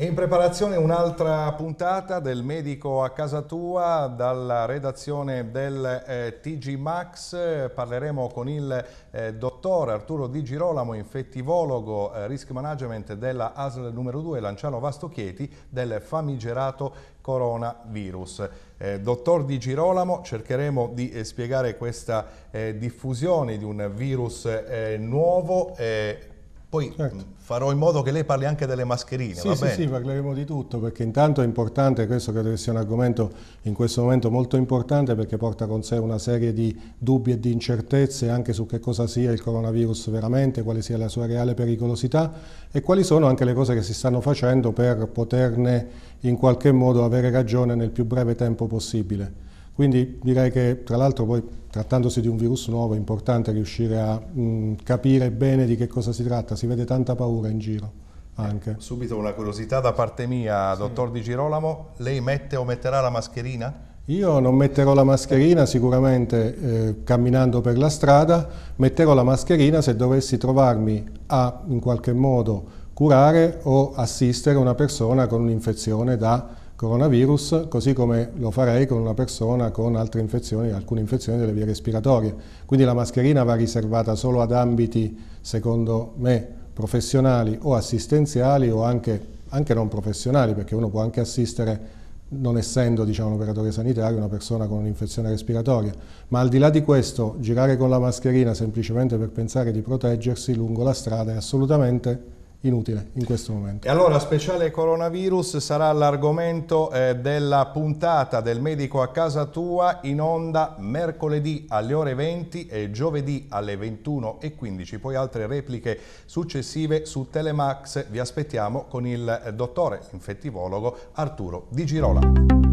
È in preparazione un'altra puntata del Medico a casa tua dalla redazione del eh, TG Max. Parleremo con il eh, dottor Arturo Di Girolamo, infettivologo eh, risk management della ASL numero 2 Lanciano Vasto Chieti del famigerato coronavirus. Eh, dottor Di Girolamo, cercheremo di eh, spiegare questa eh, diffusione di un virus eh, nuovo eh, poi certo. Mm, farò in modo che lei parli anche delle mascherine. Sì, sì, sì, parleremo di tutto perché intanto è importante, questo credo che sia un argomento in questo momento molto importante perché porta con sé una serie di dubbi e di incertezze anche su che cosa sia il coronavirus veramente, quale sia la sua reale pericolosità e quali sono anche le cose che si stanno facendo per poterne in qualche modo avere ragione nel più breve tempo possibile. Quindi direi che tra l'altro poi trattandosi di un virus nuovo è importante riuscire a mh, mm, capire bene di che cosa si tratta, si vede tanta paura in giro. Eh, anche. Subito una curiosità da parte mia, sì. dottor Di Girolamo, lei mette o metterà la mascherina? Io non metterò la mascherina sicuramente eh, camminando per la strada, metterò la mascherina se dovessi trovarmi a in qualche modo curare o assistere una persona con un'infezione da coronavirus, così come lo farei con una persona con altre infezioni, alcune infezioni delle vie respiratorie. Quindi la mascherina va riservata solo ad ambiti, secondo me, professionali o assistenziali o anche, anche non professionali, perché uno può anche assistere non essendo diciamo, un operatore sanitario, una persona con un'infezione respiratoria. Ma al di là di questo, girare con la mascherina semplicemente per pensare di proteggersi lungo la strada è assolutamente inutile in questo momento. E allora speciale coronavirus sarà l'argomento eh, della puntata del medico a casa tua in onda mercoledì alle ore 20 e giovedì alle 21.15, poi altre repliche successive su Telemax vi aspettiamo con il eh, dottore infettivologo Arturo Di Girola.